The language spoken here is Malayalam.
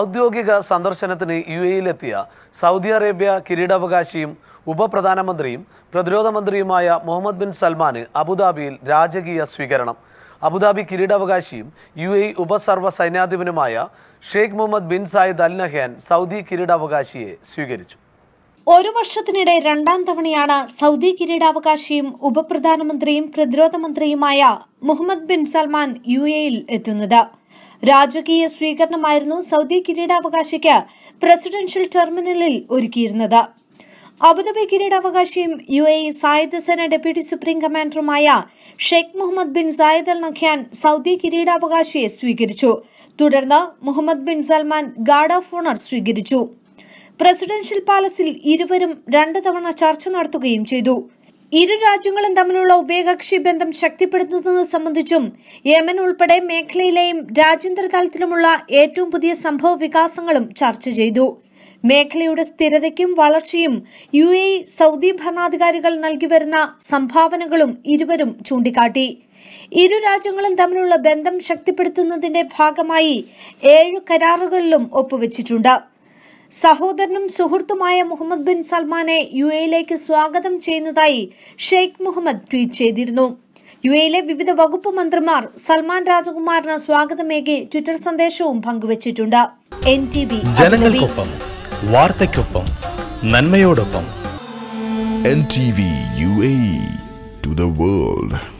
ഔദ്യോഗിക സന്ദർശനത്തിന് യു എയിലെത്തിയ സൗദി അറേബ്യ കിരീടാവകാശിയും ഉപപ്രധാനമന്ത്രിയും പ്രതിരോധ മന്ത്രിയുമായ മുഹമ്മദ് ബിൻ സൽമാന് അബുദാബിയിൽ രാജകീയ സ്വീകരണം അബുദാബി കിരീടാവകാശിയും യു എ ഉപസർവ സൈന്യാധിപനുമായ Sheikh Muhammad bin Zayed Al Nahyan Saudi കിരീടാവകാശിയെ സ്വീകരിച്ചു ഒരു വർഷത്തിനിടെ രണ്ടാം തവണയാണ് സൗദി കിരീടാവകാശിയും ഉപപ്രധാനമന്ത്രിയും പ്രതിരോധ മന്ത്രിയുമായ മുഹമ്മദ് ബിൻ സൽമാൻ യു എയിൽ എത്തുന്നത് രാജകീയ സ്വീകരണമായിരുന്നു സൗദി കിരീടാവകാശിക്ക് പ്രസിഡൻഷ്യൽ ടെർമിനലിൽ ഒരുക്കിയിരുന്നത് അബുദാബി കിരീടാവകാശിയും യു എ സായുധ സേന ഡെപ്യൂട്ടി സുപ്രീം കമാൻഡറുമായ Sheikh Muhammad bin Zayed al നഖ്യാൻ സൗദി കിരീടാവകാശിയെ സ്വീകരിച്ചു തുടർന്ന് Muhammad bin Salman guard of honour സ്വീകരിച്ചു പ്രസിഡൻഷ്യൽ പാലസിൽ ഇരുവരും രണ്ടു തവണ ചർച്ച നടത്തുകയും ചെയ്തു ഇരു രാജ്യങ്ങളും തമ്മിലുള്ള ഉഭയകക്ഷി ബന്ധം ശക്തിപ്പെടുത്തുന്നത് സംബന്ധിച്ചും യമൻ ഉൾപ്പെടെ മേഖലയിലെയും രാജ്യാന്തര തലത്തിലുമുള്ള ഏറ്റവും പുതിയ സംഭവ വികാസങ്ങളും ചർച്ച ചെയ്തു മേഖലയുടെ സ്ഥിരതയ്ക്കും വളർച്ചയും യു എ സൗദി ഭരണാധികാരികൾ നൽകിവരുന്ന സംഭാവനകളും ഇരുവരും ചൂണ്ടിക്കാട്ടി ഇരു രാജ്യങ്ങളും തമ്മിലുള്ള ബന്ധം ശക്തിപ്പെടുത്തുന്നതിന്റെ ഭാഗമായി ഏഴ് കരാറുകളിലും ഒപ്പുവച്ചിട്ടുണ്ട് സഹോദരനും സുഹൃത്തുമായ മുഹമ്മദ് ബിൻ സൽമാനെ യു എയിലേക്ക് സ്വാഗതം ചെയ്യുന്നതായി ഷെയ്ഖ് മുഹമ്മദ് ട്വീറ്റ് ചെയ്തിരുന്നു യു എയിലെ വിവിധ വകുപ്പ് മന്ത്രിമാർ സൽമാൻ രാജകുമാറിന് സ്വാഗതമേകി ട്വിറ്റർ സന്ദേശവും പങ്കുവച്ചിട്ടുണ്ട് എൻ ടി വി ജനങ്ങൾക്കൊപ്പം വാർത്തയ്ക്കൊപ്പം നന്മയോടൊപ്പം N T V U A to the world